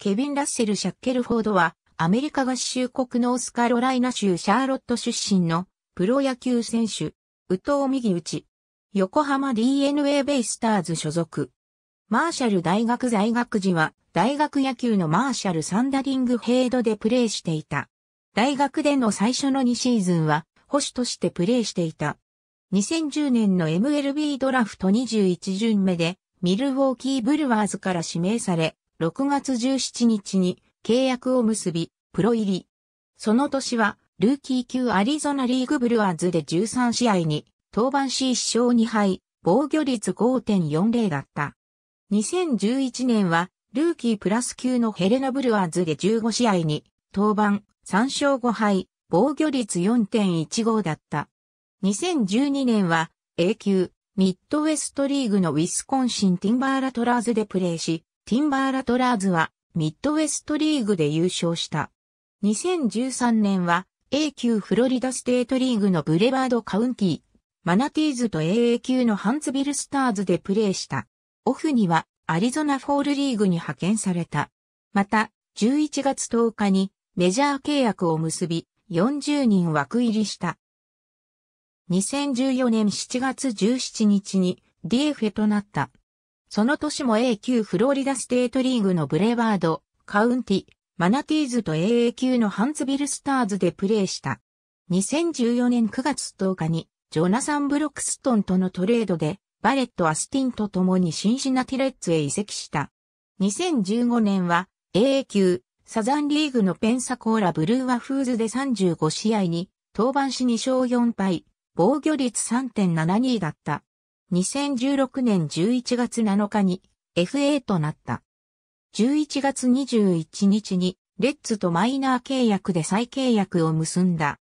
ケビン・ラッセル・シャッケルフォードは、アメリカ合衆国ノースカロライナ州シャーロット出身のプロ野球選手、宇藤右内、横浜 DNA ベイスターズ所属。マーシャル大学在学時は、大学野球のマーシャルサンダリングヘイドでプレーしていた。大学での最初の2シーズンは、保守としてプレーしていた。2010年の MLB ドラフト21巡目で、ミルウォーキーブルワーズから指名され、6月17日に契約を結び、プロ入り。その年は、ルーキー級アリゾナリーグブルワーズで13試合に、登板し1勝2敗、防御率5.40だった。2011年は、ルーキープラス級のヘレナブルワーズで15試合に、登板、3勝5敗、防御率4.15だった。2012年は、A 級、ミッドウェストリーグのウィスコンシン・ティンバーラトラーズでプレーし、ティンバーラトラーズはミッドウェストリーグで優勝した。2013年は A 級フロリダステートリーグのブレバードカウンティ、ー、マナティーズと AA 級のハンズビルスターズでプレーした。オフにはアリゾナフォールリーグに派遣された。また、11月10日にメジャー契約を結び、40人枠入りした。2014年7月17日に DF となった。その年も A 級フロリダステートリーグのブレワード、カウンティ、マナティーズと AA 級のハンズビルスターズでプレーした。2014年9月10日に、ジョナサン・ブロックストンとのトレードで、バレット・アスティンと共にシンシナティレッツへ移籍した。2015年は、AA 級、サザンリーグのペンサコーラブルーワフーズで35試合に、登板し2勝4敗、防御率3.72だった。2016年11月7日に FA となった。11月21日にレッツとマイナー契約で再契約を結んだ。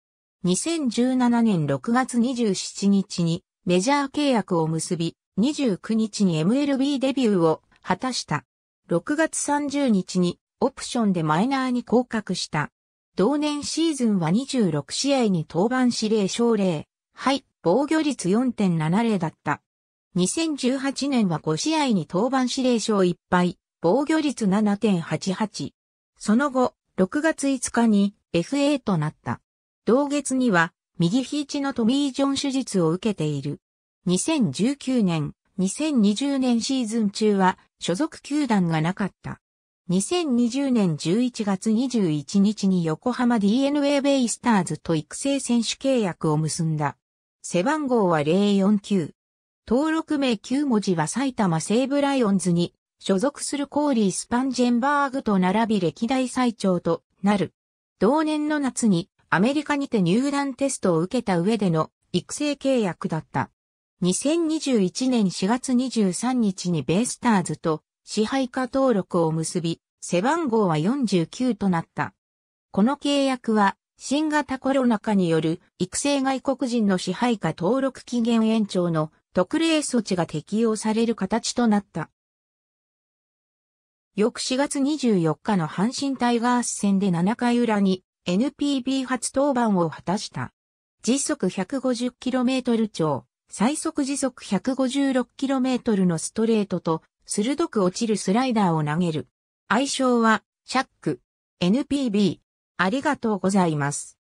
2017年6月27日にメジャー契約を結び、29日に MLB デビューを果たした。6月30日にオプションでマイナーに降格した。同年シーズンは26試合に登板指令奨励。はい、防御率4.70だった。2018年は5試合に登板指令書1敗、防御率7.88。その後、6月5日に FA となった。同月には、右肘のトミー・ジョン手術を受けている。2019年、2020年シーズン中は所属球団がなかった。2020年11月21日に横浜 DNA ベイスターズと育成選手契約を結んだ。背番号は049。登録名9文字は埼玉西武ライオンズに所属するコーリー・スパンジェンバーグと並び歴代最長となる。同年の夏にアメリカにて入団テストを受けた上での育成契約だった。2021年4月23日にベイスターズと支配下登録を結び、背番号は49となった。この契約は新型コロナ禍による育成外国人の支配下登録期限延長の特例措置が適用される形となった。翌4月24日の阪神タイガース戦で7回裏に NPB 初登板を果たした。時速 150km 超、最速時速 156km のストレートと鋭く落ちるスライダーを投げる。愛称は、シャック。NPB。ありがとうございます。